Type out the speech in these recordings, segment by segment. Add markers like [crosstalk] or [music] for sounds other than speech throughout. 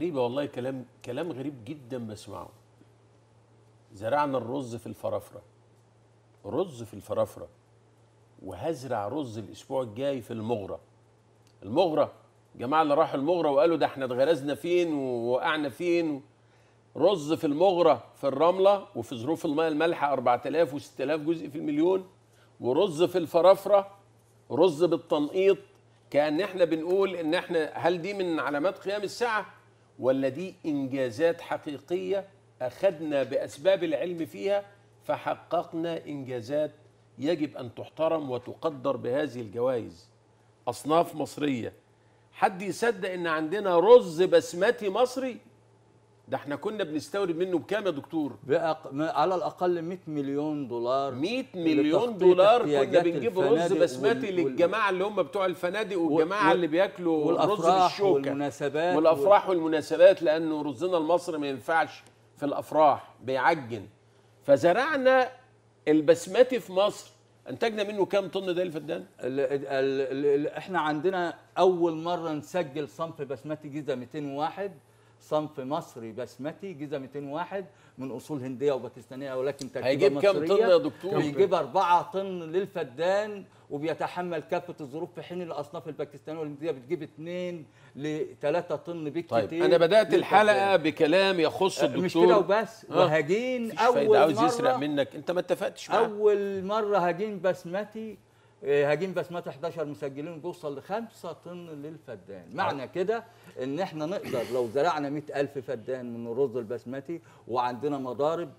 غريبة والله كلام كلام غريب جدا بسمعه زرعنا الرز في الفرافرة رز في الفرافرة وهزرع رز الأسبوع الجاي في المغرة المغرة جماعة اللي راحوا المغرة وقالوا ده احنا اتغرزنا فين ووقعنا فين رز في المغرة في الرملة وفي ظروف الماء المالحة 4000 و6000 جزء في المليون ورز في الفرافرة رز بالتنقيط كان احنا بنقول ان احنا هل دي من علامات قيام الساعه ولا دي إنجازات حقيقية أخذنا بأسباب العلم فيها فحققنا إنجازات يجب أن تحترم وتقدر بهذه الجوائز أصناف مصرية حد يصدق إن عندنا رز بسمتي مصري ده احنا كنا بنستورد منه بكام يا دكتور؟ بأق... على الاقل 100 مليون دولار 100 مليون دولار كنا بنجيب رز بسمتي وال... للجماعه اللي هم بتوع الفنادق والجماعه وال... اللي بياكلوا رز بالشوكه والافراح والمناسبات والافراح وال... والمناسبات لانه رزنا المصري ما ينفعش في الافراح بيعجن فزرعنا البسمتي في مصر انتجنا منه كام طن ده الفدان؟ ال ال ال احنا عندنا اول مره نسجل صنف بسماتي جيزه 201 صنف مصري بسمتي جيزه 201 من اصول هنديه وباكستانيه ولكن تركيبه هيجيب مصريه هيجيب كام طن يا دكتور؟ بيجيب 4 طن للفدان وبيتحمل كافه الظروف في حين الاصناف الباكستانيه والهنديه بتجيب 2 ل 3 طن بالكتير طيب انا بدات الحلقه بكلام يخص الدكتور مش كده وبس آه. وهجين اول مره عاوز يسرق منك انت ما اتفقتش معاه اول مره هجين بسمتي إيه، هجين بسمات 11 مسجلين بيوصل ل 5 طن للفدان معنى كده ان احنا نقدر لو زرعنا الف فدان من الرز البسمتي وعندنا مضارب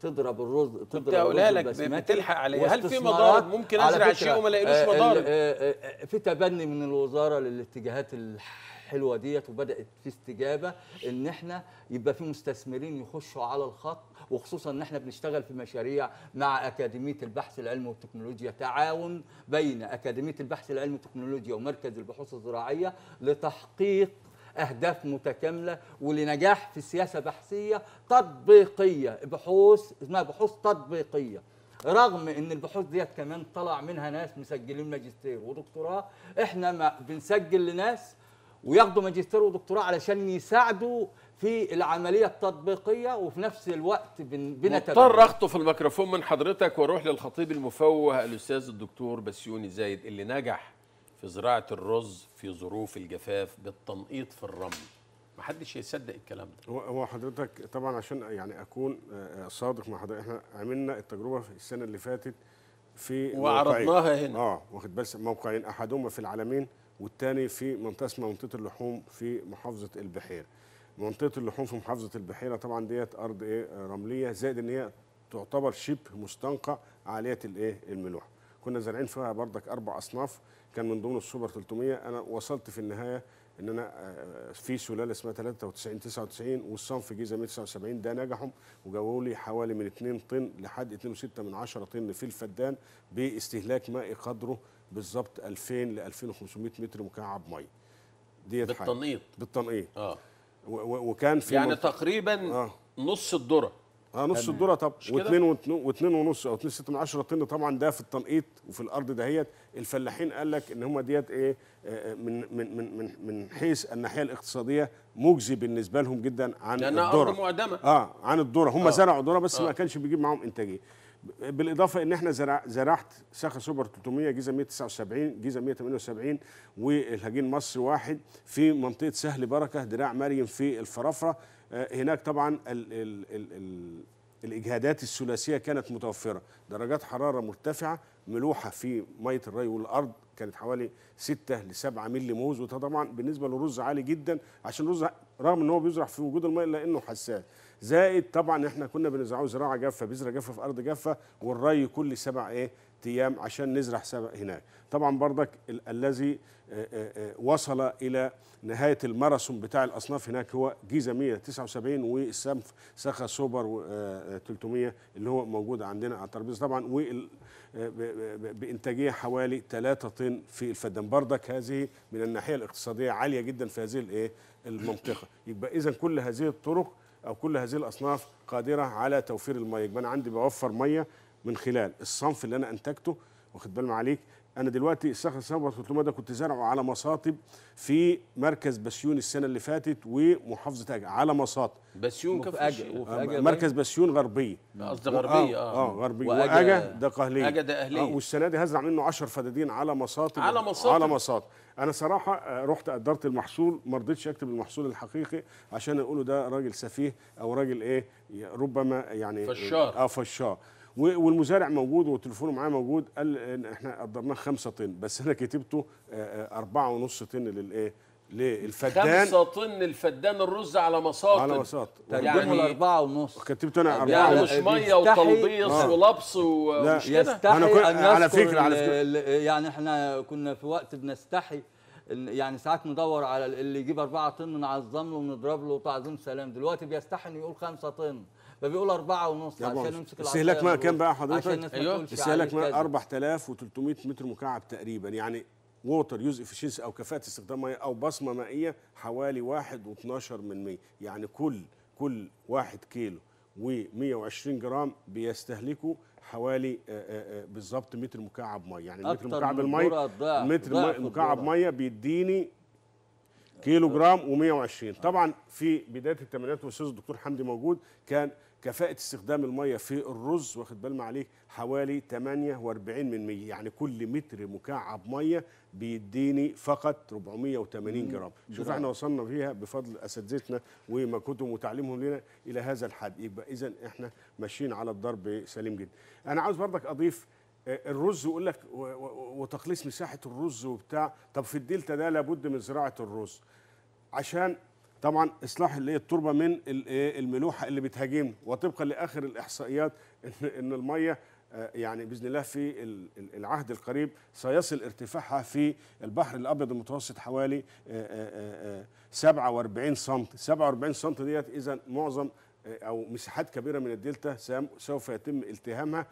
تضرب الرز تضرب الرز لك بتلحق عليه هل في مضارب ممكن ازرع شيء وما لاقيلوش آه، آه، مضارب آه، في تبني من الوزاره للاتجاهات الحلوه ديت وبدات في استجابه ان احنا يبقى في مستثمرين يخشوا على الخط وخصوصا ان احنا بنشتغل في مشاريع مع اكاديميه البحث العلمي والتكنولوجيا تعاون بين اكاديميه البحث العلمي والتكنولوجيا ومركز البحوث الزراعيه لتحقيق أهداف متكاملة ولنجاح في سياسة بحثية تطبيقية بحوث اسمها بحوث تطبيقية رغم ان البحوث ديت كمان طلع منها ناس مسجلين ماجستير ودكتوراه احنا ما بنسجل لناس وياخدوا ماجستير ودكتوراه علشان يساعدوا في العمليه التطبيقيه وفي نفس الوقت بنتبنى مضطر اخطف الميكروفون من حضرتك واروح للخطيب المفوه الاستاذ الدكتور بسيوني زايد اللي نجح في زراعه الرز في ظروف الجفاف بالتنقيط في الرمل ما حدش يصدق الكلام ده هو حضرتك طبعا عشان يعني اكون آه، آه، صادق مع حضرتك احنا عملنا التجربه في السنه اللي فاتت في وعرضناها هنا اه واخد بس موقعين احدهما في العالمين والثاني في منطقه اسمها منطقه اللحوم في محافظه البحيره منطقه اللحوم في محافظه البحيره طبعا ديت ارض ايه رمليه زائد ان هي تعتبر شبه مستنقع عاليه الايه الملوحه كنا زارعين فيها بردك اربع اصناف كان من ضمن السوبر 300 انا وصلت في النهايه ان انا آه، في سلاله اسمها 93 99 والصنف جيزه 179 ده نجحهم وجابوا لي حوالي من 2 طن لحد 2.6 من 10 طن في الفدان باستهلاك مائي قدره بالظبط 2000 ل 2500 متر مكعب ميه ديت بالتنقيط بالتنقيط اه وكان في يعني تقريبا آه. نص الذره اه نص الذره طبعا واثنين واثنين ونص او ستة من عشرة طن طبعا ده في التنقيط وفي الارض دهيت الفلاحين قال لك ان هم ديت ايه آه، آه، من من من من, من حيث الناحيه الاقتصاديه مجزي بالنسبه لهم جدا عن الذره لانها ارض معدمه اه عن الذره هم آه. زرعوا ذره بس آه. ما كانش بيجيب معاهم انتاجيه بالاضافه ان احنا زرعت ساخه سوبر 300 جيزه 179 جيزه 178 والهجين مصر واحد في منطقه سهل بركه دراع مريم في الفرافره آه، هناك طبعا ال ال ال ال الاجهادات الثلاثيه كانت متوفره درجات حراره مرتفعه ملوحه في ميه الري والارض كانت حوالي 6 ل 7 مللي موز وطبعا طبعا بالنسبه للرز عالي جدا عشان الرز رغم ان هو بيزرع في وجود الميه الا انه حساس زائد طبعا احنا كنا بنزرعه زراعه جافه بذره جافه في ارض جافه والري كل سبع ايه ايام عشان نزرع سبع هناك طبعا بردك الذي آه، آه، آه، وصل الى نهايه الماراثون بتاع الاصناف هناك هو جيزه 179 والسمف سخا سوبر 300 اللي هو موجود عندنا على الترابيزه طبعا بانتاجيه حوالي 3 طن في الفدان بردك هذه من الناحيه الاقتصاديه عاليه جدا في هذه الايه المنطقه يبقى اذا كل هذه الطرق او كل هذه الاصناف قادره على توفير الميه يبقى انا عندي بوفر ميه من خلال الصنف اللي انا انتجته واخد بال عليك انا دلوقتي الصخر قلت 300 ده كنت زرعه على مصاطب في مركز بسيون السنه اللي فاتت ومحافظه اجا على مصاطب بسيون كف اجا آه، مركز بسيون غربيه قصدي غربيه اه اه, آه، غربيه واجا آه. ده قهليه اجا ده اهليه آه والسنه دي هزرع منه 10 فدادين على مصاطب على مصاطب على مصاطب انا صراحه آه، رحت قدرت المحصول ما رضيتش اكتب المحصول الحقيقي عشان اقوله ده راجل سفيه او راجل ايه ربما يعني فشار اه فشار والمزارع موجود وتليفونه معاه موجود قال احنا قدرناه 5 طن بس انا كتبته 4.5 آه، آه، طن للايه ليه الفدان خمسة طن الفدان الرز على مساطن على مساطن يعني الأربعة ونص كتبت أنا أربعة يعني مش مية وتلبيص آه. ولبس ومش كده أنا كنت على فكرة على فكرة يعني إحنا كنا في وقت بنستحي يعني ساعات ندور على اللي يجيب 4 طن نعظم له ونضرب له تعظيم سلام دلوقتي بيستحي انه يقول 5 طن فبيقول 4 ونص عشان يمسك استهلاك ماء كام بقى حضرتك؟ ايوه استهلاك ماء 4300 متر مكعب تقريبا يعني ووتر يوز افشنسي او كفاءه استخدام ميه او بصمه مائيه حوالي 1.12 من 100 يعني كل كل 1 كيلو و120 جرام بيستهلكوا حوالي آه، آه، آه، بالظبط متر مكعب ميه يعني متر مكعب الميه متر مكعب ميه بيديني كيلو جرام و120 طبعا في بدايه الثمانينات والاستاذ الدكتور حمدي موجود كان كفاءة استخدام المية في الرز واخد بال عليه حوالي 48 من مية يعني كل متر مكعب مية بيديني فقط 480 جرام شوف احنا وصلنا فيها بفضل اساتذتنا ومجهودهم وتعليمهم لنا الى هذا الحد يبقى اذا احنا ماشيين على الضرب سليم جدا انا عاوز برضك اضيف آه، الرز يقول لك وتقليص مساحه الرز وبتاع طب في الدلتا ده لابد من زراعه الرز عشان طبعا اصلاح اللي هي التربه من إيه، الملوحه اللي بتهاجمنا وطبقا لاخر الاحصائيات ان [laughs] الميه آه، يعني باذن الله في العهد القريب سيصل ارتفاعها في البحر الابيض المتوسط حوالي 47 آه، آه، سم 47 سم ديت اذا معظم او مساحات كبيره من الدلتا سوف يتم التهامها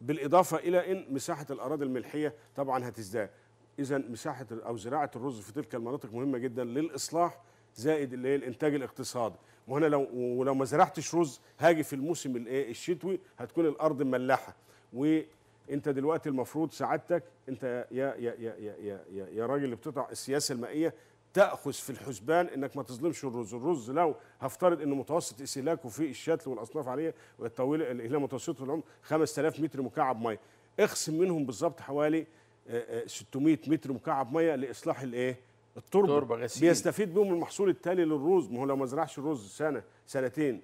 بالاضافه الى ان مساحه الاراضي الملحيه طبعا هتزداد اذا مساحه او زراعه الرز في تلك المناطق مهمه جدا للاصلاح زائد اللي هي الانتاج الاقتصادي وهنا لو ولو ما زرعتش رز هاجي في الموسم الايه الشتوي هتكون الارض مملحه وانت دلوقتي المفروض سعادتك انت يا يا يا يا يا, يا يا راجل اللي بتطع السياسه المائيه تاخذ في الحسبان انك ما تظلمش الرز الرز لو هفترض ان متوسط استهلاكه في الشتل والاصناف عليه الطويله اللي هي متوسطه العمر 5000 متر مكعب ميه اخصم منهم بالظبط حوالي 600 آه، آه، متر مكعب ميه لاصلاح الايه التربه, التربة غسيل. بيستفيد بيهم المحصول التالي للرز ما هو لو ما زرعش الرز سنه سنتين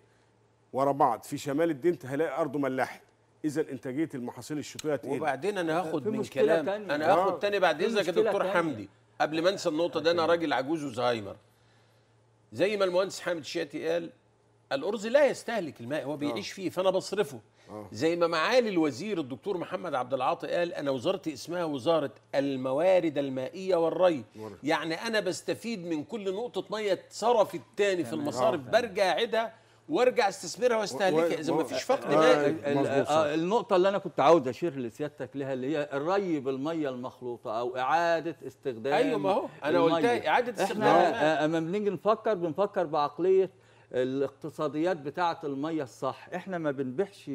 ورا بعض في شمال الدين هيلاقي ارضه ملاحة اذا انتاجيه المحاصيل الشتويه تقل وبعدين انا هاخد من كلام تانية. انا آه. هاخد تاني بعد اذنك يا دكتور تانية. حمدي قبل ما انسى النقطه دي انا راجل عجوز وزهايمر زي ما المهندس حامد الشاتي قال الارز لا يستهلك الماء هو آه. بيعيش فيه فانا بصرفه آه. زي ما معالي الوزير الدكتور محمد عبد العاطي قال انا وزارتي اسمها وزاره الموارد المائيه والري ورد. يعني انا بستفيد من كل نقطه ميه اتصرفت تاني في المصارف آه. برجع اعيدها وارجع استثمرها واستهلكها اذا ما فيش فقد آه، ماء النقطه اللي انا كنت عاوز اشير لسيادتك لها اللي هي الري بالميه المخلوطه او اعاده استخدام ايوه ما هو انا قلت اعاده استخدام احنا بنيجي نفكر بنفكر بعقليه الاقتصاديات بتاعه الميه الصح احنا ما بنبيعش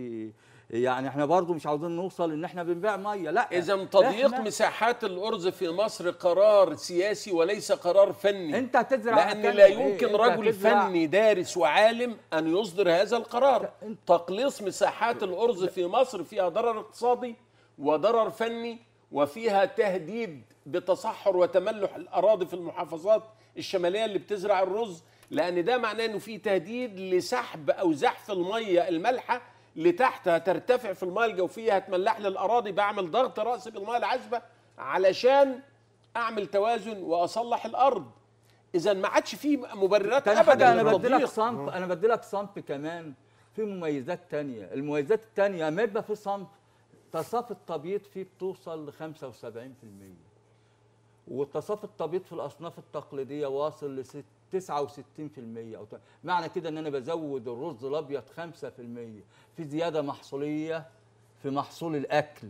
يعني احنا برضو مش عاوزين نوصل ان احنا بنبيع ميه لا اذا تضييق مساحات الارز في مصر قرار سياسي وليس قرار فني انت هتزرع لان لا إيه؟ يمكن ايه؟ رجل فني دارس وعالم ان يصدر هذا القرار انت... تقليص مساحات الارز في مصر فيها ضرر اقتصادي وضرر فني وفيها تهديد بتصحر وتملح الاراضي في المحافظات الشماليه اللي بتزرع الرز لان ده معناه انه في تهديد لسحب او زحف الميه المالحه لتحت هترتفع في الميه الجوفيه هتملح لي الاراضي بعمل ضغط راس بالميه العذبه علشان اعمل توازن واصلح الارض اذا ما عادش في مبررات ابدا حاجة انا بديلك صنف انا بديلك صنف كمان في مميزات تانية المميزات التانية ما يبقى في صنف تصافي التبييض فيه بتوصل ل 75% وتصافي التبييض في الاصناف التقليديه واصل ل 69% او معنى كده ان انا بزود الرز الابيض 5% في زياده محصوليه في محصول الاكل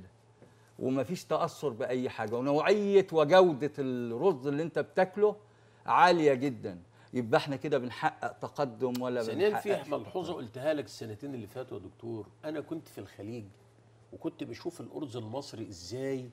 ومفيش تاثر باي حاجه ونوعيه وجوده الرز اللي انت بتاكله عاليه جدا يبقى احنا كده بنحقق تقدم ولا بنحقق في ملحوظه قلتها لك السنتين اللي فاتوا يا دكتور انا كنت في الخليج وكنت بشوف الارز المصري ازاي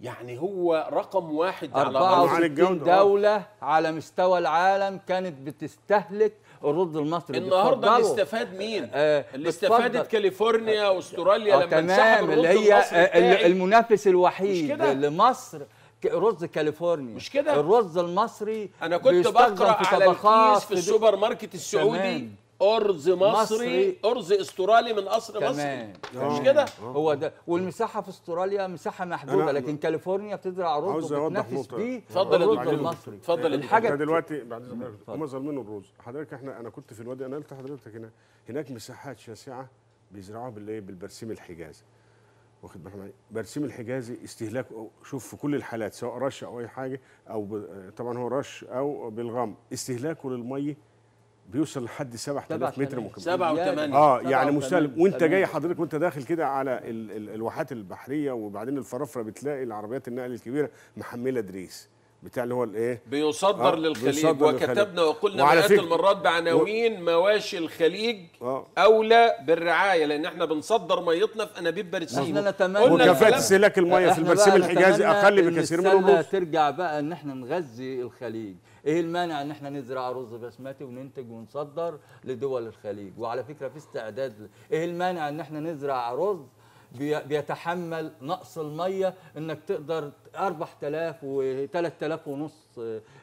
يعني هو رقم واحد على 64 دولة على مستوى العالم كانت بتستهلك الرز المصري النهارده اللي استفاد مين؟ آه اللي استفادت كاليفورنيا آه، واستراليا آه لما انسحب الرز اللي هي المصري آه، المنافس الوحيد لمصر رز كاليفورنيا مش كده الرز المصري انا كنت بقرا على الكيس في السوبر ماركت السعودي تمام. ارز مصري, مصري ارز استرالي من قصر مصري مش آه. كده آه. هو ده والمساحه في استراليا مساحه محدوده لكن كاليفورنيا بتزرع رز وبتنافس بيه اتفضل دكتور المصري اتفضل الحاجه دلوقتي بعد اذنك هم ظالمين الرز حضرتك احنا انا كنت في الوادي انا قلت لحضرتك هنا هناك مساحات شاسعه بيزرعوها بالايه بالبرسيم الحجازي واخد بالك برسيم الحجازي استهلاك شوف في كل الحالات سواء رش او اي حاجه او طبعا هو رش او بالغم استهلاكه للميه بيوصل لحد 7000 متر مكعب 7 و8 اه يعني مسالم وانت جاي حضرتك وانت داخل كده على الواحات البحريه وبعدين الفرافره بتلاقي العربيات النقل الكبيره محمله دريس بتاع اللي هو الايه بيصدر آه للخليج بيصدر وكتبنا للخليج. وقلنا مئات المرات بعناوين و... مواشي الخليج آه. اولى بالرعايه لان احنا بنصدر ميتنا في انابيب برسيم احنا نتمنى وكفاءه استهلاك الميه في البرسيم الحجازي اقل بكثير من الرز ترجع بقى ان احنا نغذي الخليج ايه المانع ان احنا نزرع رز بسمتي وننتج ونصدر لدول الخليج وعلى فكره في استعداد ايه المانع ان احنا نزرع رز بيتحمل نقص الميه انك تقدر 4000 و 3000 ونص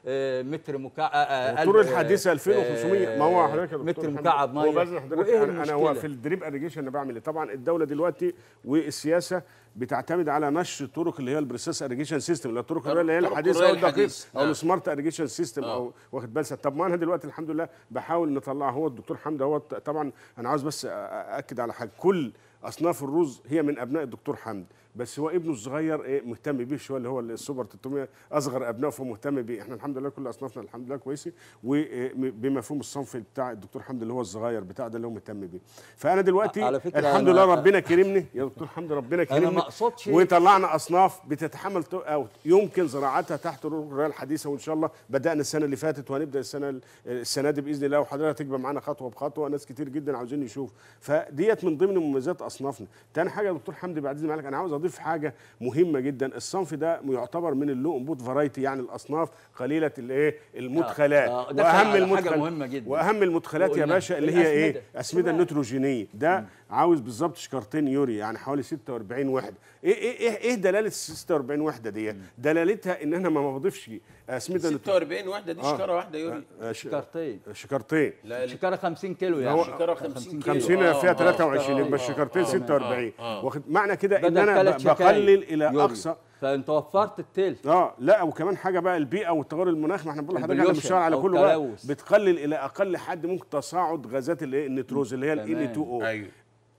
آه، متر مكعب الطرق الحديثه 2500 ما هو حضرتك متر مكعب ميه وبذل حضرتك انا, أنا هو في الدريب اريجيشن انا بعمل ايه طبعا الدوله دلوقتي والسياسه بتعتمد على نشر الطرق اللي هي البريسيس اريجيشن سيستم اللي هي الطرق اللي هي الحديثه او نعم. او السمارت آه. اريجيشن سيستم او واخد بالك طب ما انا دلوقتي الحمد لله بحاول نطلعها هو الدكتور حمد هو طبعا انا عاوز بس اكد على حاجه كل اصناف الرز هي من ابناء الدكتور حمد بس هو ابنه الصغير ايه مهتم بيه شويه اللي هو السوبر 300 اصغر ابنائه فمهتم بيه احنا الحمد لله كل اصنافنا الحمد لله كويسه وبمفهوم إيه، الصنف بتاع الدكتور حمد اللي هو الصغير بتاع ده اللي هو مهتم بيه فانا دلوقتي على فكرة الحمد لله ربنا كرمني يا دكتور حمد ربنا كرمني انا ما اقصدش وطلعنا اصناف بتتحمل او يمكن زراعتها تحت الرؤيه الحديثه وان شاء الله بدانا السنه اللي فاتت وهنبدا السنه السنه دي باذن الله وحضرتك تبقى معانا خطوه بخطوه ناس كتير جدا عاوزين يشوف فديت من ضمن مميزات اصنافنا تاني حاجه يا دكتور حمد بعد اذن انا عاوز اضيف حاجه مهمه جدا الصنف ده يعتبر من اللو امبوت فرايتي يعني الاصناف قليله الايه المدخلات آه. آه. واهم المدخلات مهمة جدا. واهم المدخلات يا باشا اللي هي ايه اسمده النيتروجينيه ده عاوز بالظبط شكارتين يوري يعني حوالي 46 وحده ايه ايه ايه, إيه دلاله 46 وحده ديت دلالتها ان انا ما بضيفش اسمده آه، 46 وحده دي آه. شكاره واحده يوري آه، شكارتين شكارتين شكاره 50 كيلو يعني شكاره 50 كيلو 50 آه فيها 23 يبقى الشكارتين 46 واخد معنى كده ان انا بقلل الى اقصى فانت وفرت التلت اه لا وكمان حاجه بقى البيئه والتغير المناخي ما احنا بنقول لحضرتك احنا بنشتغل على كله بتقلل الى اقل حد ممكن تصاعد غازات الايه النيتروز اللي هي ال 2 او أيوه.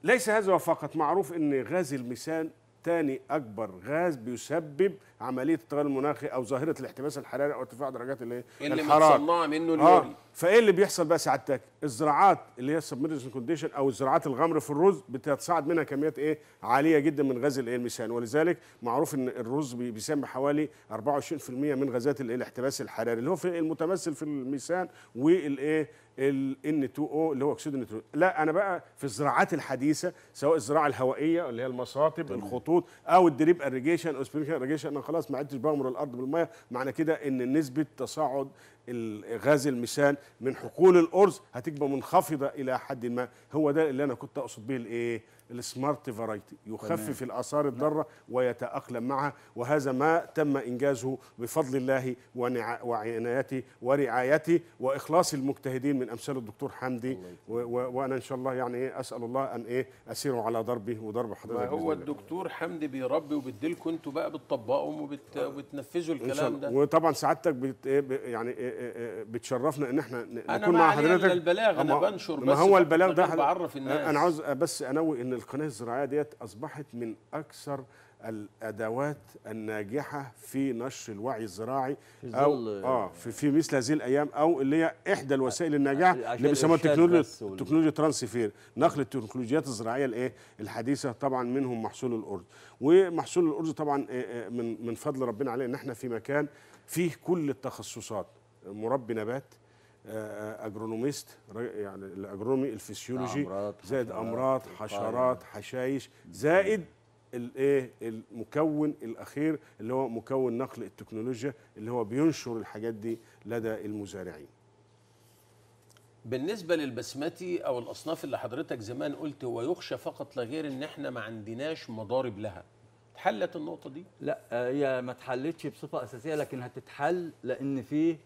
ليس هذا فقط معروف ان غاز الميثان ثاني اكبر غاز بيسبب عمليه التغير المناخي او ظاهره الاحتباس الحراري او ارتفاع درجات الايه اللي متصنعه منه اليوري آه. فايه اللي بيحصل بقى سعادتك الزراعات اللي هي سبمرجن كونديشن او زراعات الغمر في الرز بتتصاعد منها كميات ايه عاليه جدا من غاز الايه الميثان ولذلك معروف ان الرز بيسمي حوالي 24% من غازات الايه الاحتباس الحراري اللي هو في المتمثل في الميثان والايه ال N2O اللي هو اكسيد النيتروجين لا انا بقى في الزراعات الحديثه سواء الزراعه الهوائيه اللي هي المصاطب طبعا. الخطوط او الدريب اريجيشن او سبرينكلر اريجيشن انا خلاص ما عدتش بغمر الارض بالميه معنى كده ان نسبه تصاعد غاز الميثان من حقول الارز هتبقى منخفضه الى حد ما هو ده اللي انا كنت اقصد به الايه السمارت فرايتي يخفف الاثار الضاره ويتاقلم معها وهذا ما تم انجازه بفضل الله وعنايته ورعايته واخلاص المجتهدين من امثال الدكتور حمدي وانا ان شاء الله يعني ايه اسال الله ان ايه اسير على ضربه وضرب حضرتك هو الدكتور حمدي بيربي وبيديلكم انتوا بقى بتطبقوا وبتنفذوا الكلام ده وطبعا سعادتك بت إيه، يعني إيه، بتشرفنا ان احنا نكون مع حضرتك انا البلاغ انا بنشر بس ما هو البلاغ ده بعرف الناس انا عاوز بس انوي ان القناه الزراعيه ديت اصبحت من اكثر الادوات الناجحه في نشر الوعي الزراعي في او اه في, في مثل هذه الايام او اللي هي احدى الوسائل الناجحه اللي بيسموها التكنولوجيا تكنولوجيا ترانسفير نقل التكنولوجيات الزراعيه الايه الحديثه طبعا منهم محصول الارز ومحصول الارز طبعا إيه، إيه، من من فضل ربنا عليه ان احنا في مكان فيه كل التخصصات مربي نبات آه، آه، اجرونوميست يعني الاجرونومي الفسيولوجي زائد امراض طيب. حشرات حشايش زائد الايه المكون الاخير اللي هو مكون نقل التكنولوجيا اللي هو بينشر الحاجات دي لدى المزارعين بالنسبة للبسمتي أو الأصناف اللي حضرتك زمان قلت ويخشى فقط لغير إن إحنا ما عندناش مضارب لها اتحلت النقطة دي؟ لا هي ما اتحلتش بصفة أساسية لكن هتتحل لأن في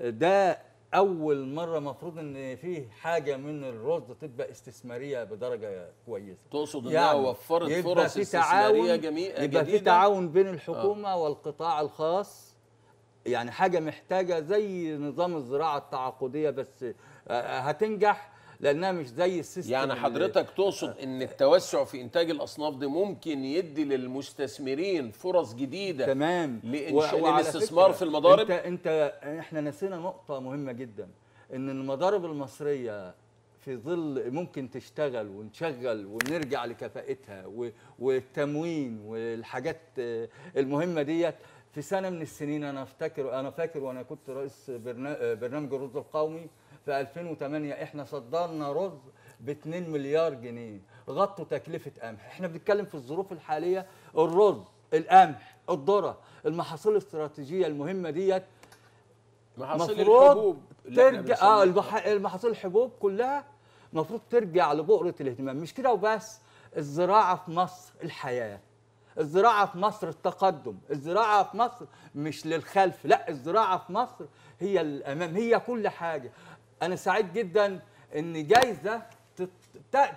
ده اول مره مفروض ان فيه حاجه من الرصد تبقى استثماريه بدرجه كويسه تقصد انها يعني وفرت فرص في استثماريه جميله يبقى في تعاون بين الحكومه آه. والقطاع الخاص يعني حاجه محتاجه زي نظام الزراعه التعاقديه بس آه، هتنجح لانها مش زي السيستم يعني حضرتك تقصد ان التوسع في انتاج الاصناف دي ممكن يدي للمستثمرين فرص جديده تمام لانشاء الاستثمار في المضارب انت انت احنا نسينا نقطه مهمه جدا ان المضارب المصريه في ظل ممكن تشتغل ونشغل ونرجع لكفاءتها والتموين والحاجات آه، المهمه ديت في سنه من السنين انا افتكر انا فاكر وانا كنت رئيس آه، برنامج الرد القومي في 2008 احنا صدرنا رز ب 2 مليار جنيه غطوا تكلفه قمح احنا بنتكلم في الظروف الحاليه الرز القمح الذره المحاصيل الاستراتيجيه المهمه ديت محاصيل الحبوب ترجع اه المحاصيل الحبوب كلها المفروض ترجع لبؤره الاهتمام مش كده وبس الزراعه في مصر الحياه الزراعه في مصر التقدم الزراعه في مصر مش للخلف لا الزراعه في مصر هي الامام هي كل حاجه انا سعيد جدا ان جايزه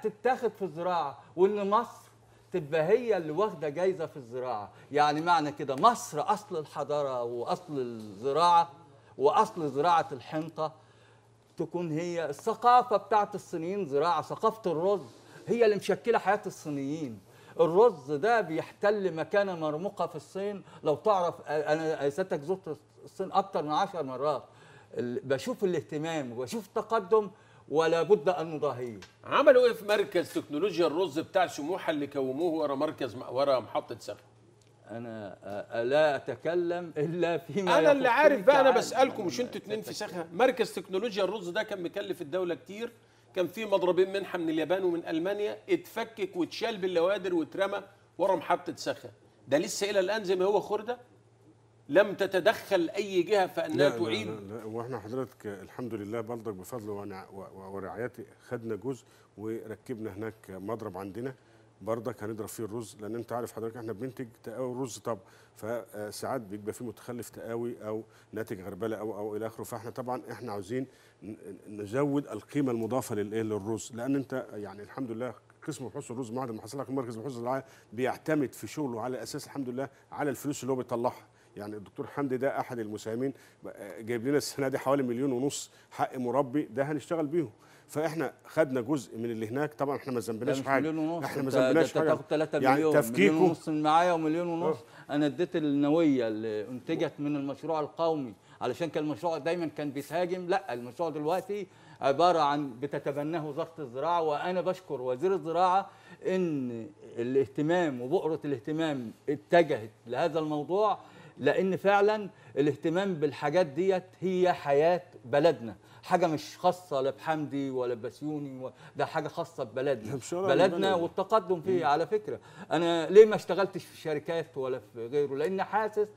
تتاخد في الزراعه وان مصر تبقى هي اللي واخده جايزه في الزراعه يعني معنى كده مصر اصل الحضاره واصل الزراعه واصل زراعه الحنطه تكون هي الثقافه بتاعت الصينيين زراعه ثقافه الرز هي اللي مشكله حياه الصينيين الرز ده بيحتل مكانه مرموقه في الصين لو تعرف انا سيادتك زرت الصين اكتر من عشر مرات بشوف الاهتمام وبشوف التقدم ولا بد ان نضاهيه عملوا ايه في مركز تكنولوجيا الرز بتاع سموحه اللي كوموه ورا مركز ورا محطه سخن انا لا اتكلم الا فيما انا اللي عارف بقى انا بسالكم مش انتوا اتنين في سخه مركز تكنولوجيا الرز ده كان مكلف الدوله كتير كان فيه مضربين منحه من اليابان ومن المانيا اتفكك واتشال باللوادر واترمى ورا محطه سخه ده لسه الى الان زي ما هو خرده لم تتدخل أي جهة في لا تعيد لا لا, لا وإحنا حضرتك الحمد لله برضك بفضل ورعايتي خدنا جزء وركبنا هناك مضرب عندنا برضك هنضرب فيه الرز لان انت عارف حضرتك احنا بننتج تقاوي رز طب فساعات بيبقى فيه متخلف تقاوي او ناتج غربله او او الى اخره فاحنا طبعا احنا عاوزين نزود القيمه المضافه للايه للرز لان انت يعني الحمد لله قسم بحوث الرز معهد المحاصيل الرقمي مركز بحوث الرعايه بيعتمد في شغله على اساس الحمد لله على الفلوس اللي هو بيطلعها يعني الدكتور حمدي ده احد المساهمين جايب لنا السنه دي حوالي مليون ونص حق مربي ده هنشتغل بيهم فاحنا خدنا جزء من اللي هناك طبعا احنا ما ذنبناش حاجه مليون ونص احنا ما ذنبناش حاجه تاخد 3 يعني مليون يعني تفكيكه مليون ونص من معايا ومليون ونص أه. انا اديت النويه اللي انتجت من المشروع القومي علشان كان المشروع دايما كان بيتهاجم لا المشروع دلوقتي عباره عن بتتبناه وزاره الزراعه وانا بشكر وزير الزراعه ان الاهتمام وبؤره الاهتمام اتجهت لهذا الموضوع لان فعلا الاهتمام بالحاجات ديت هي حياه بلدنا حاجه مش خاصه لا بحمدي ولا بسيوني ده حاجه خاصه ببلدنا بلدنا والتقدم فيه على فكره انا ليه ما اشتغلتش في شركات ولا في غيره لان حاسس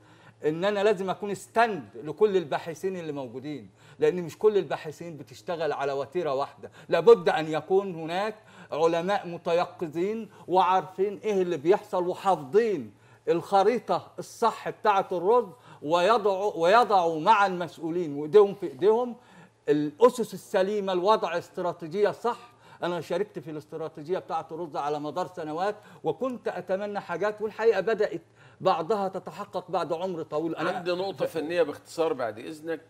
ان انا لازم اكون ستاند لكل الباحثين اللي موجودين لان مش كل الباحثين بتشتغل على وتيره واحده لابد ان يكون هناك علماء متيقظين وعارفين ايه اللي بيحصل وحافظين الخريطه الصح بتاعه الرز ويضعوا ويضعوا مع المسؤولين وايديهم في ايديهم الاسس السليمه الوضع استراتيجيه صح انا شاركت في الاستراتيجيه بتاعه الرز على مدار سنوات وكنت اتمنى حاجات والحقيقه بدات بعضها تتحقق بعد عمر طويل انا عندي نقطه ف... فنيه باختصار بعد اذنك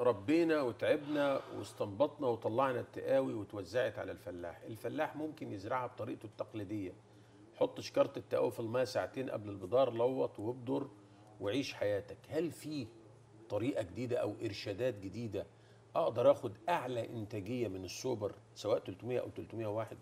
ربينا وتعبنا واستنبطنا وطلعنا التقاوي وتوزعت على الفلاح الفلاح ممكن يزرعها بطريقته التقليديه حط شكاره التقوي في الميه ساعتين قبل البدار لوط وابدر وعيش حياتك هل في طريقه جديده او ارشادات جديده اقدر اخد اعلى انتاجيه من السوبر سواء 300 او 301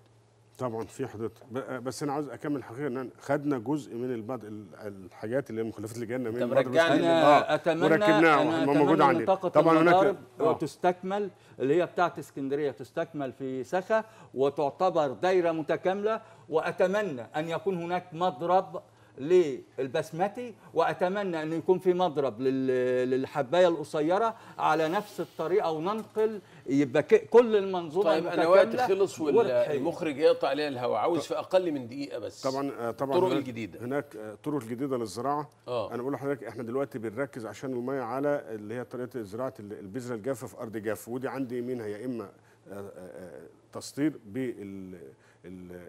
طبعا في حضرتك بس انا عاوز اكمل الحقيقه ان خدنا جزء من البعض الحاجات اللي هي مخلفات الجنه من رجعنا انا آه. اتمنى انا اتمنى طبعا هناك آه. وتستكمل اللي هي بتاعه اسكندريه تستكمل في سخا وتعتبر دايره متكامله واتمنى ان يكون هناك مضرب للبسمتي واتمنى انه يكون في مضرب للحبايه القصيره على نفس الطريقه وننقل يبقى كل المنظومه طيب انا وقت خلص والمخرج يقطع عليها الهواء عاوز في اقل من دقيقه بس طبعا آه، طبعا الطرق الجديده هناك آه، طرق جديده للزراعه أوه. انا بقول لحضرتك احنا دلوقتي بنركز عشان الميه على اللي هي طريقه زراعه البذره الجافه في ارض جافه ودي عندي يمينها يا اما آه، تسطير بال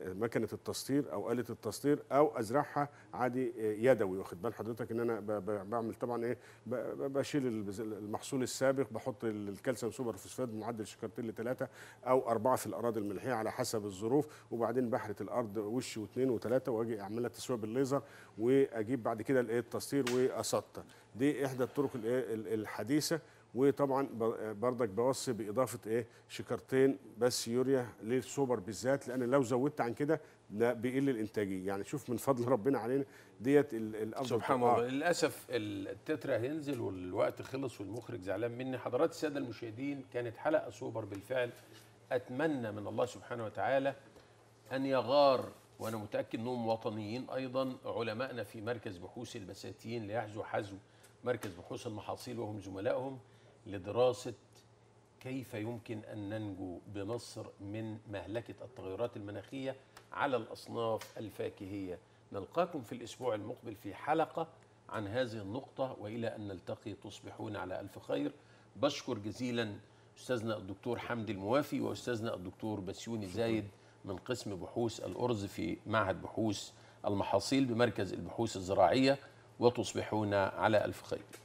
مكنه التسطير او اله التسطير او ازرعها عادي يدوي واخد بال حضرتك ان انا بعمل طبعا ايه بشيل المحصول السابق بحط الكالسيوم سوبر فوسفات بمعدل شكرتين لثلاثه او اربعه في الاراضي الملحيه على حسب الظروف وبعدين بحرث الارض وش واثنين وثلاثه واجي اعملها تسويه بالليزر واجيب بعد كده الايه التسطير واسطر دي احدى الطرق الحديثه وطبعا برضك بوصي باضافه ايه شكرتين بس يوريا للسوبر بالذات لان لو زودت عن كده بيقل الانتاجيه يعني شوف من فضل ربنا علينا ديت الافضل سبحان الله للاسف التترا هينزل والوقت خلص والمخرج زعلان مني حضرات الساده المشاهدين كانت حلقه سوبر بالفعل اتمنى من الله سبحانه وتعالى ان يغار وانا متاكد انهم وطنيين ايضا علمائنا في مركز بحوث البساتين ليحزوا حزو مركز بحوث المحاصيل وهم زملائهم لدراسه كيف يمكن ان ننجو بمصر من مهلكه التغيرات المناخيه على الاصناف الفاكهيه. نلقاكم في الاسبوع المقبل في حلقه عن هذه النقطه والى ان نلتقي تصبحون على الف خير. بشكر جزيلا استاذنا الدكتور حمدي الموافي واستاذنا الدكتور بسيوني زايد من قسم بحوث الارز في معهد بحوث المحاصيل بمركز البحوث الزراعيه وتصبحون على الف خير.